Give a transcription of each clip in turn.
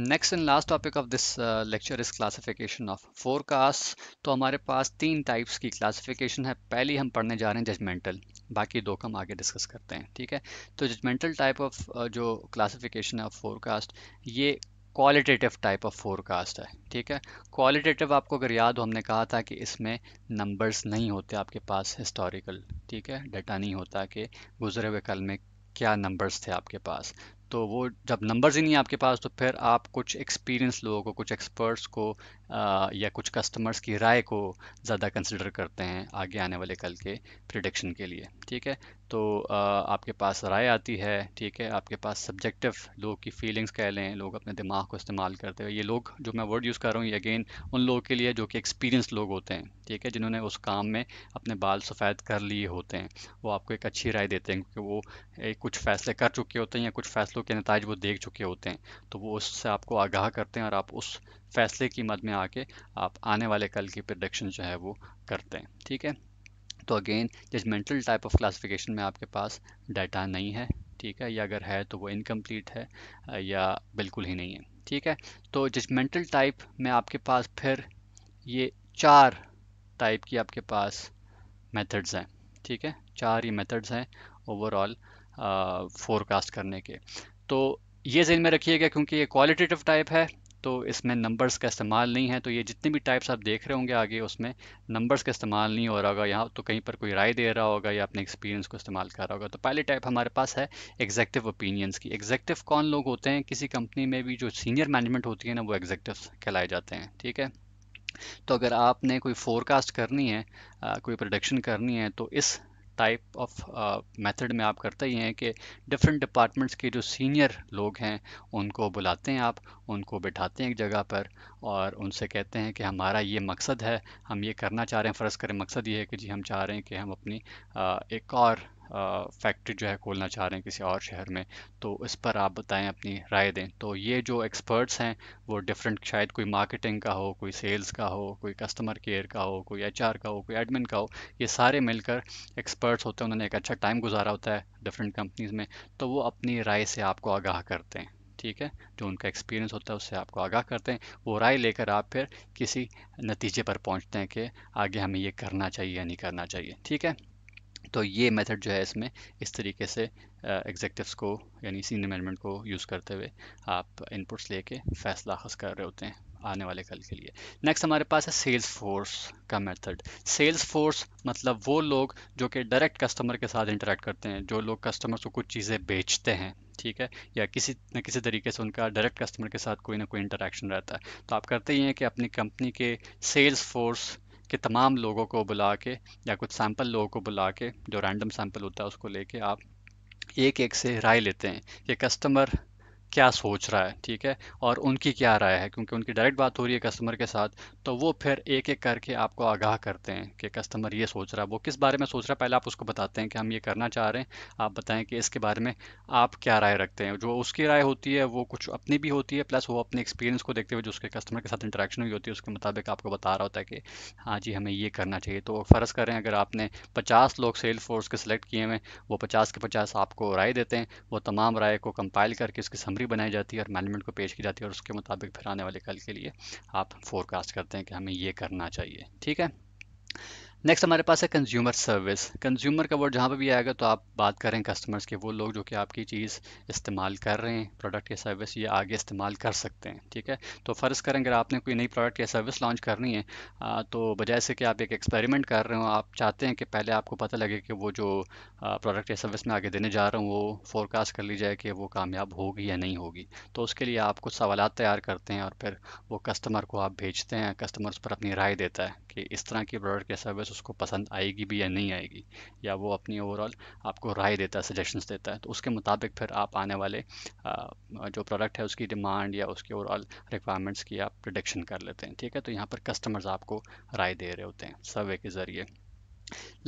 next and last topic of this lecture is classification of forecast तो हमारे पास तीन types की क्लासिफिकेशन है पहली हम पढ़ने जा रहे हैं जजमेंटल बाकी दो कम आगे डिस्कस करते हैं ठीक है तो जजमेंटल टाइप ऑफ जो क्लासिफिकेशन है ऑफ फोरकास्ट ये क्वालिटेटिव टाइप ऑफ फोरकास्ट है ठीक है क्वालिटेटिव आपको अगर याद हो हमने कहा था कि इसमें नंबर्स नहीं होते आपके पास हिस्टोरिकल ठीक है डाटा नहीं होता कि गुजरे हुए कल में क्या नंबर्स थे आपके पास तो वो जब नंबर्स ही नहीं आपके पास तो फिर आप कुछ एक्सपीरियंस लोगों को कुछ एक्सपर्ट्स को आ, या कुछ कस्टमर्स की राय को ज़्यादा कंसिडर करते हैं आगे आने वाले कल के प्रिडिक्शन के लिए ठीक है तो आपके पास राय आती है ठीक है आपके पास सब्जेक्टिव लोग की फीलिंग्स कह लें लोग अपने दिमाग को इस्तेमाल करते हैं ये लोग जो मैं वर्ड यूज़ कर रहा हूँ ये अगेन उन लोगों के लिए जो कि एक्सपीरियंस लोग होते हैं ठीक है जिन्होंने उस काम में अपने बाल सफ़ेद कर लिए होते हैं वो आपको एक अच्छी राय देते हैं क्योंकि वो एक कुछ फ़ैसले कर चुके होते हैं या कुछ फ़ैसलों के नतज वो देख चुके होते हैं तो वो उससे आपको आगाह करते हैं और आप उस फैसले की मद में आके आप आने वाले कल की प्रोडक्शन जो है वो करते हैं ठीक है तो again judgmental type of classification में आपके पास डाटा नहीं है ठीक है या अगर है तो वो इनकम्प्लीट है या बिल्कुल ही नहीं है ठीक है तो जजमेंटल टाइप में आपके पास फिर ये चार टाइप की आपके पास मेथड्स हैं ठीक है चार ही मेथड्स हैं ओवरऑल फोरकास्ट करने के तो ये जहन में रखिएगा क्योंकि ये क्वालिटेटिव टाइप है तो इसमें नंबर्स का इस्तेमाल नहीं है तो ये जितने भी टाइप्स आप देख रहे होंगे आगे उसमें नंबर्स का इस्तेमाल नहीं हो रहा होगा यहाँ तो कहीं पर कोई राय दे रहा होगा या अपने एक्सपीरियंस को इस्तेमाल कर रहा होगा तो पहले टाइप हमारे पास है एग्जेक्टिव ओपिनियंस की एग्जेक्टिव कौन लोग होते हैं किसी कंपनी में भी जो सीनियर मैनेजमेंट होती है ना वो एग्जेक्टिव कहलाए जाते हैं ठीक है तो अगर आपने कोई फोरकास्ट करनी है आ, कोई प्रोडक्शन करनी है तो इस टाइप ऑफ मेथड में आप करते ही हैं कि डिफरेंट डिपार्टमेंट्स के जो सीनियर लोग हैं उनको बुलाते हैं आप उनको बिठाते हैं एक जगह पर और उनसे कहते हैं कि हमारा ये मकसद है हम ये करना चाह रहे हैं फ़र्ज़ करें मकसद ये है कि जी हम चाह रहे हैं कि हम अपनी uh, एक और फैक्ट्री जो है खोलना चाह रहे हैं किसी और शहर में तो इस पर आप बताएं अपनी राय दें तो ये जो एक्सपर्ट्स हैं वो डिफरेंट शायद कोई मार्केटिंग का हो कोई सेल्स का हो कोई कस्टमर केयर का हो कोई एच का हो कोई एडमिन का हो ये सारे मिलकर एक्सपर्ट्स होते हैं उन्होंने एक अच्छा टाइम गुजारा होता है डिफरेंट कंपनीज़ में तो वो अपनी राय से आपको आगाह करते हैं ठीक है जो उनका एक्सपीरियंस होता है उससे आपको आगाह करते हैं वो राय लेकर आप फिर किसी नतीजे पर पहुंचते हैं कि आगे हमें ये करना चाहिए या नहीं करना चाहिए ठीक है तो ये मेथड जो है इसमें इस तरीके से एग्जेक्टिव्स को यानी सीनियर मैनेजमेंट को यूज़ करते हुए आप इनपुट्स लेके फैसला खस कर रहे होते हैं आने वाले कल के लिए नेक्स्ट हमारे पास है सेल्स फोर्स का मेथड सेल्स फोर्स मतलब वो लोग जो कि डायरेक्ट कस्टमर के साथ इंटरेक्ट करते हैं जो लोग कस्टमर्स को कुछ चीज़ें बेचते हैं ठीक है या किसी न किसी तरीके से उनका डायरेक्ट कस्टमर के साथ कोई ना कोई इंटरेक्शन रहता है तो आप करते ही हैं कि अपनी कंपनी के सेल्स फोर्स कि तमाम लोगों को बुला के या कुछ सैंपल लोगों को बुला के जो रैंडम सैंपल होता है उसको लेके आप एक एक से राय लेते हैं कि कस्टमर क्या सोच रहा है ठीक है और उनकी क्या राय है क्योंकि उनकी डायरेक्ट बात हो रही है कस्टमर के साथ तो वो फिर एक एक करके आपको आगाह करते हैं कि कस्टमर ये सोच रहा है वो किस बारे में सोच रहा है पहले आप उसको बताते हैं कि हम ये करना चाह रहे हैं आप बताएं कि इसके बारे में आप क्या राय रखते हैं जो उसकी राय होती है वो कुछ अपनी भी होती है प्लस वो अपने एक्सपीरियंस को देखते हुए जो उसके कस्टमर के साथ इंटरेक्शन हुई होती है उसके मुताबिक आपको बता रहा होता है कि हाँ जी हमें ये करना चाहिए तो फ़र्ज़ करें अगर आपने पचास लोग सेल फोर्स के सिलेक्ट किए हुए वो पचास के पचास आपको राय देते हैं वो तमाम राय को कंपाइल करके उसकी समरी समरी बनाई जाती है और मैनेजमेंट को पेश की जाती है और उसके मुताबिक फिर आने वाले कल के लिए आप फोरकास्ट करते हैं कि हमें ये करना चाहिए ठीक है नेक्स्ट हमारे पास है कंज्यूमर सर्विस कंज्यूमर का वर्ड जहाँ पर भी आएगा तो आप बात करें कस्टमर्स के वो लोग जो कि आपकी चीज़ इस्तेमाल कर रहे हैं प्रोडक्ट या सर्विस ये आगे इस्तेमाल कर सकते हैं ठीक है तो फ़र्ज़ करें अगर आपने कोई नई प्रोडक्ट या सर्विस लॉन्च करनी है आ, तो बजाय से कि आप एक एक्सपेरिमेंट कर रहे हो आप चाहते हैं कि पहले आपको पता लगे कि वो जो प्रोडक्ट या सर्विस मैं आगे देने जा रहा हूँ वो फोरकास्ट कर ली जाए कि वो कामयाब होगी या नहीं होगी तो उसके लिए आप कुछ सवाल तैयार करते हैं और फिर वो कस्टमर को आप भेजते हैं कस्टमर उस पर अपनी राय देता है कि इस तरह की प्रोडक्ट या सर्विस वीडियोस उसको पसंद आएगी भी या नहीं आएगी या वो अपनी ओवरऑल आपको राय देता है सजेशंस देता है तो उसके मुताबिक फिर आप आने वाले जो प्रोडक्ट है उसकी डिमांड या उसकी ओवरऑल रिक्वायरमेंट्स की आप प्रडिक्शन कर लेते हैं ठीक है तो यहाँ पर कस्टमर्स आपको राय दे रहे होते हैं सर्वे के ज़रिए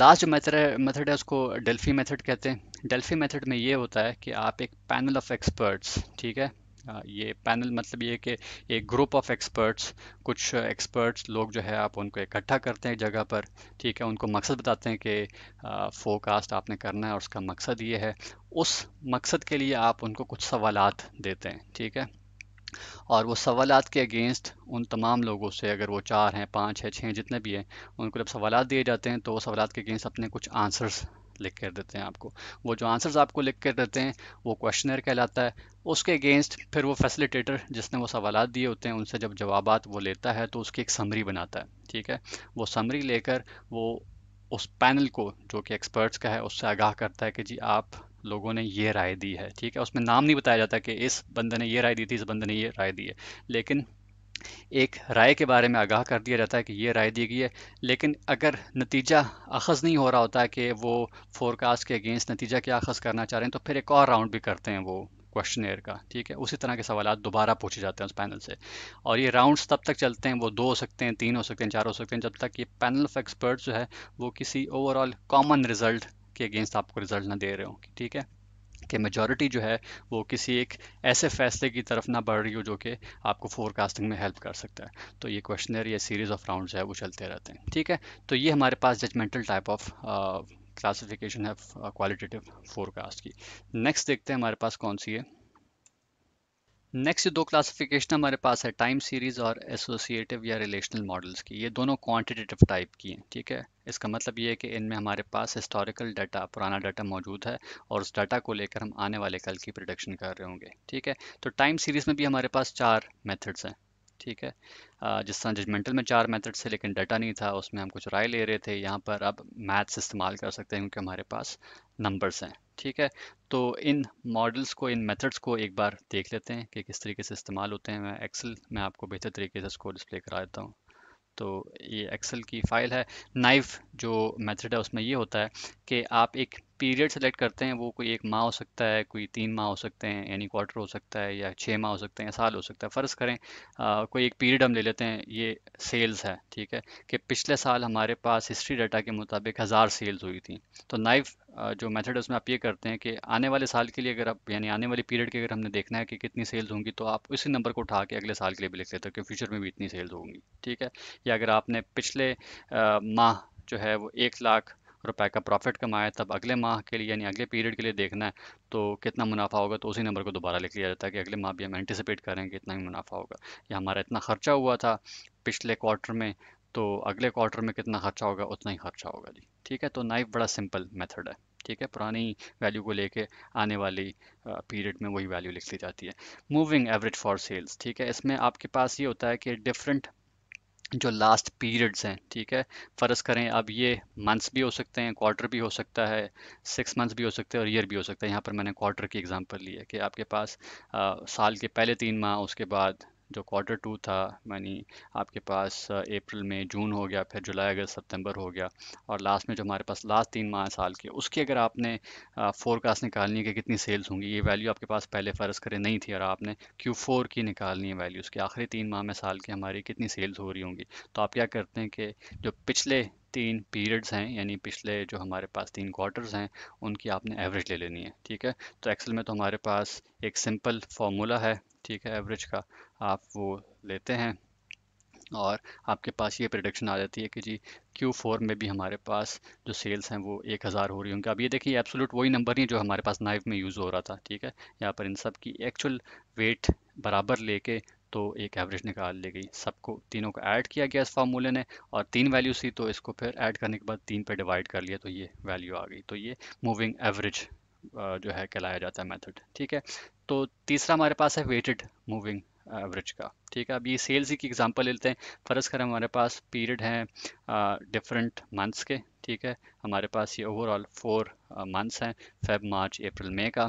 लास्ट जो मेथड मेथड है उसको डेल्फी मेथड कहते हैं डेल्फी मेथड में ये होता है कि आप एक पैनल ऑफ एक्सपर्ट्स ठीक है ये पैनल मतलब ये कि एक ग्रुप ऑफ एक्सपर्ट्स कुछ एक्सपर्ट्स लोग जो है आप उनको इकट्ठा करते हैं जगह पर ठीक है उनको मकसद बताते हैं कि फोकास्ट आपने करना है और उसका मकसद ये है उस मकसद के लिए आप उनको कुछ सवाल देते हैं ठीक है और वो सवालत के अगेंस्ट उन तमाम लोगों से अगर वो चार हैं पाँच हैं छः हैं जितने भी हैं उनको जब सवाल दिए जाते हैं तो वो सवाल के अगेंस्ट अपने कुछ आंसर्स लिख कर देते हैं आपको वो जो आंसर्स आपको लिख कर देते हैं वो क्वेश्चनर कहलाता है उसके अगेंस्ट फिर वो फैसिलिटेटर जिसने वो सवाल दिए होते हैं उनसे जब जवाब वो लेता है तो उसकी एक समरी बनाता है ठीक है वो समरी लेकर वो उस पैनल को जो कि एक्सपर्ट्स का है उससे आगाह करता है कि जी आप लोगों ने ये राय दी है ठीक है उसमें नाम नहीं बताया जाता कि इस बंदे ने ये राय दी थी इस बंदे ने ये राय दी है लेकिन एक राय के बारे में आगाह कर दिया जाता है कि ये राय दी गई है लेकिन अगर नतीजा अखज़ नहीं हो रहा होता कि वो फोरकास्ट के अगेंस्ट नतीजा क्या अखज़ करना चाह रहे हैं तो फिर एक और राउंड भी करते हैं वो क्वेश्चन का ठीक है उसी तरह के सवाल दोबारा पूछे जाते हैं उस पैनल से और ये राउंड्स तब तक चलते हैं वो दो हो सकते हैं तीन हो सकते हैं चार हो सकते हैं जब तक ये पैनल ऑफ एक्सपर्ट जो है वो किसी ओवरऑल कॉमन रिजल्ट के अगेंस्ट आपको रिजल्ट ना दे रहे हो ठीक है कि मेजॉरिटी जो है वो किसी एक ऐसे फैसले की तरफ ना बढ़ रही हो जो कि आपको फोरकास्टिंग में हेल्प कर सकता है तो ये क्वेश्चनर या सीरीज़ ऑफ राउंड्स है वो चलते रहते हैं ठीक है तो ये हमारे पास जजमेंटल टाइप ऑफ क्लासिफिकेशन है क्वालिटेटिव uh, फोरकास्ट की नेक्स्ट देखते हैं हमारे पास कौन सी है नेक्स्ट दो क्लासिफिकेशन हमारे पास है टाइम सीरीज और एसोसिएटिव या रिलेशनल मॉडल्स की ये दोनों क्वांटिटेटिव टाइप की हैं ठीक है इसका मतलब ये है कि इनमें हमारे पास हिस्टोरिकल डाटा पुराना डाटा मौजूद है और उस डाटा को लेकर हम आने वाले कल की प्रोडक्शन कर रहे होंगे ठीक है तो टाइम सीरीज में भी हमारे पास चार मेथड्स हैं ठीक है जिस तरह जजमेंटल में चार मेथड्स थे लेकिन डाटा नहीं था उसमें हम कुछ राय ले रहे थे यहाँ पर अब मैथ्स इस्तेमाल कर सकते हैं क्योंकि हमारे पास नंबर्स हैं ठीक है तो इन मॉडल्स को इन मेथड्स को एक बार देख लेते हैं कि किस तरीके से इस्तेमाल होते हैं मैं एक्सेल में आपको बेहतर तरीके से इसको डिस्प्ले करा देता हूँ तो ये एक्सेल की फाइल है नाइफ जो मेथड है उसमें ये होता है कि आप एक पीरियड सेलेक्ट करते हैं वो कोई एक माह हो सकता है कोई तीन माह हो सकते हैं यानी क्वार्टर हो सकता है या छः माह हो सकते हैं या साल हो सकता है फ़र्ज़ करें आ, कोई एक पीरियड हम ले लेते हैं ये सेल्स है ठीक है कि पिछले साल हमारे पास हिस्ट्री डाटा के मुताबिक हज़ार सेल्स हुई थी तो नाइफ जो मेथड है उसमें आप ये करते हैं कि आने वाले साल के लिए अगर आप यानी आने वाले पीरियड के अगर हमने देखना है कि कितनी सेल्स होंगी तो आप उसी नंबर को उठा के अगले साल के लिए भी लिख लेते हो कि फ्यूचर में भी इतनी सेल्स होंगी ठीक है या अगर आपने पिछले माह जो है वो एक लाख रुपए का प्रॉफिट कमाया तब अगले माह के लिए यानी अगले पीरियड के लिए देखना है तो कितना मुनाफा होगा तो उसी नंबर को दोबारा लिख लिया जाता है कि अगले माह भी हम एंटिसिपेट करें कि इतना ही मुनाफा होगा या हमारा इतना खर्चा हुआ था पिछले क्वार्टर में तो अगले क्वार्टर में कितना खर्चा होगा उतना ही खर्चा होगा जी ठीक है तो नाइफ बड़ा सिंपल मेथड है ठीक है पुरानी वैल्यू को लेके आने वाली पीरियड में वही वैल्यू लिख ली जाती है मूविंग एवरेज फॉर सेल्स ठीक है इसमें आपके पास ये होता है कि डिफरेंट जो लास्ट पीरियड्स हैं ठीक है फ़र्ज़ करें अब ये मंथ्स भी हो सकते हैं क्वार्टर भी हो सकता है सिक्स मंथ्स भी हो सकते हैं और ईयर भी हो सकता है यहाँ पर मैंने क्वार्टर की एग्जांपल ली है कि आपके पास आ, साल के पहले तीन माह उसके बाद जो क्वार्टर टू था यानी आपके पास अप्रैल में जून हो गया फिर जुलाई अगस्त सितंबर हो गया और लास्ट में जो हमारे पास लास्ट तीन माह साल के उसकी अगर आपने फोरकास्ट निकालनी है कि कितनी सेल्स होंगी ये वैल्यू आपके पास पहले फ़र्ज़ करें नहीं थी और आपने क्यू फोर की निकालनी है वैल्यू उसके आखिरी तीन माह में साल की हमारी कितनी सेल्स हो रही होंगी तो आप क्या करते हैं कि जो पिछले तीन पीरियड्स हैं यानी पिछले जो हमारे पास तीन क्वार्टर्स हैं उनकी आपने एवरेज ले लेनी है ठीक है तो एक्सेल में तो हमारे पास एक सिंपल फार्मूला है ठीक है एवरेज का आप वो लेते हैं और आपके पास ये प्रोडक्शन आ जाती है कि जी Q4 में भी हमारे पास जो सेल्स हैं वो एक हज़ार हो रही होंगी अब ये देखिए एब्सोलूट वही नंबर नहीं जो हमारे पास नाइव में यूज़ हो रहा था ठीक है यहाँ पर इन सब की एक्चुअल वेट बराबर लेके तो एक एवरेज निकाल ली गई सबको तीनों को ऐड किया गया इस फार्मूले ने और तीन वैल्यू थी तो इसको फिर ऐड करने के बाद तीन पर डिवाइड कर लिया तो ये वैल्यू आ गई तो ये मूविंग एवरेज जो है कहलाया जाता है मेथड ठीक है तो तीसरा हमारे पास है वेटेड मूविंग एवरेज का ठीक है अब ये सेल्स ही की एग्जांपल लेते हैं फ़र्ज़ कर हमारे पास पीरियड हैं डिफरेंट मंथ्स के ठीक है हमारे पास ये ओवरऑल फोर मंथ्स हैं फेब मार्च अप्रैल मई का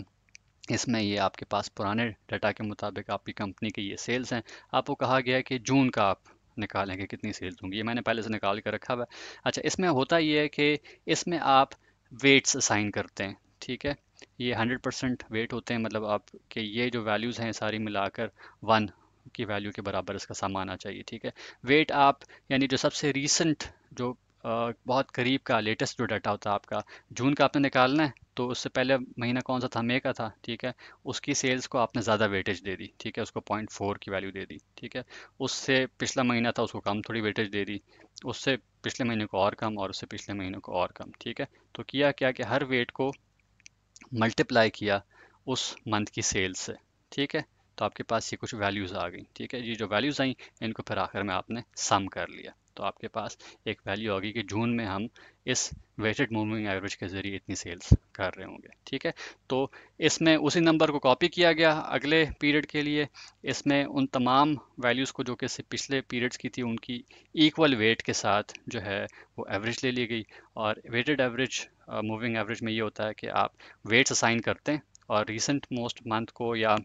इसमें ये आपके पास पुराने डाटा के मुताबिक आपकी कंपनी के ये सेल्स हैं आपको कहा गया है कि जून का आप निकालेंगे कितनी सेल्स होंगी ये मैंने पहले से निकाल कर रखा हुआ अच्छा इसमें होता ये है कि इसमें आप वेट्स असाइन करते हैं ठीक है ये हंड्रेड परसेंट वेट होते हैं मतलब आपके ये जो वैल्यूज़ हैं सारी मिलाकर वन की वैल्यू के बराबर इसका सामान आना चाहिए ठीक है वेट आप यानी जो सबसे रीसेंट जो आ, बहुत करीब का लेटेस्ट जो डाटा होता है आपका जून का आपने निकालना है तो उससे पहले महीना कौन सा था मे का था ठीक है उसकी सेल्स को आपने ज़्यादा वेटेज दे दी ठीक है उसको पॉइंट फोर की वैल्यू दे दी ठीक है उससे पिछला महीना था उसको कम थोड़ी वेटेज दे दी उससे पिछले महीने को और कम और उससे पिछले महीने को और कम ठीक है तो किया क्या कि हर वेट को मल्टीप्लाई किया उस मंथ की सेल से ठीक है तो आपके पास ये कुछ वैल्यूज़ आ गई ठीक है ये जो वैल्यूज़ आई इनको फिर आखिर में आपने सम कर लिया तो आपके पास एक वैल्यू आ गई कि जून में हम इस वेटेड मूविंग एवरेज के ज़रिए इतनी सेल्स कर रहे होंगे ठीक है तो इसमें उसी नंबर को कॉपी किया गया अगले पीरियड के लिए इसमें उन तमाम वैल्यूज़ को जो कि पिछले पीरियड्स की थी उनकी इक्वल वेट के साथ जो है वो एवरेज ले ली गई और weighted average moving uh, average में ये होता है कि आप वेट्स असाइन करते हैं और रिसेंट मोस्ट मंथ को या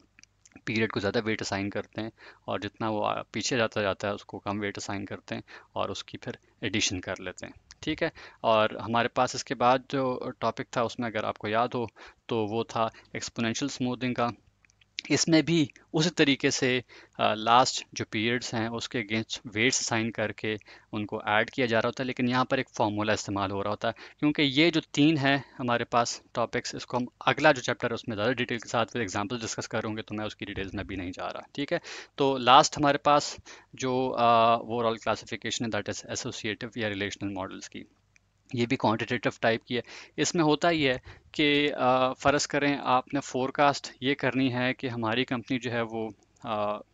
पीरियड को ज़्यादा वेट असाइन करते हैं और जितना वो पीछे जाता जाता है उसको कम वेट असाइन करते हैं और उसकी फिर एडिशन कर लेते हैं ठीक है और हमारे पास इसके बाद जो टॉपिक था उसमें अगर आपको याद हो तो वो था एक्सपोनेंशियल स्मूथिंग का इसमें भी उसी तरीके से लास्ट जो पीरियड्स हैं उसके अगेंस्ट वेट्स साइन करके उनको ऐड किया जा रहा होता है लेकिन यहाँ पर एक फार्मूला इस्तेमाल हो रहा होता है क्योंकि ये जो तीन है हमारे पास टॉपिक्स इसको हम अगला जो चैप्टर है उसमें ज़्यादा डिटेल के साथ फिर एग्जाम्पल डिस्कस करूँगे तो मैं उसकी डिटेल्स में भी नहीं जा रहा ठीक है तो लास्ट हमारे पास जो ओवरऑल क्लासीफिकेशन है दैट इज़ एसोसिएटिव या रिलेशनल मॉडल्स की ये भी क्वांटिटेटिव टाइप की है इसमें होता ही है कि फ़र्ज़ करें आपने फोरकास्ट ये करनी है कि हमारी कंपनी जो है वो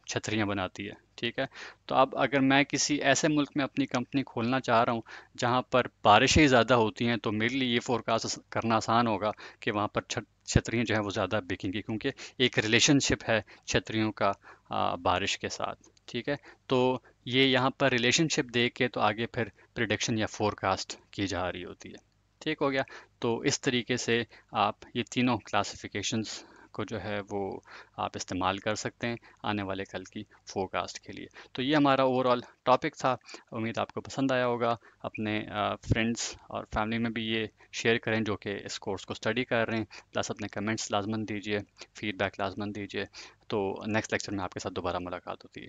छतरियाँ बनाती है ठीक है तो अब अगर मैं किसी ऐसे मुल्क में अपनी कंपनी खोलना चाह रहा हूँ जहाँ पर बारिशें ज़्यादा होती हैं तो मेरे लिए ये फोरकास्ट करना आसान होगा कि वहाँ पर छत छतरियाँ जो है वो ज़्यादा बिकेंगी क्योंकि एक रिलेशनशिप है छतरियों का आ, बारिश के साथ ठीक है तो ये यहाँ पर रिलेशनशिप देख के तो आगे फिर प्रिडिक्शन या फोरकास्ट की जा रही होती है ठीक हो गया तो इस तरीके से आप ये तीनों क्लासिफिकेशंस को जो है वो आप इस्तेमाल कर सकते हैं आने वाले कल की फोरकास्ट के लिए तो ये हमारा ओवरऑल टॉपिक था उम्मीद आपको पसंद आया होगा अपने फ्रेंड्स और फैमिली में भी ये शेयर करें जो कि इस कोर्स को स्टडी कर रहे हैं प्लस अपने कमेंट्स लाजमन दीजिए फीडबैक लाजमन दीजिए तो नेक्स्ट लेक्चर में आपके साथ दोबारा मुलाकात होती है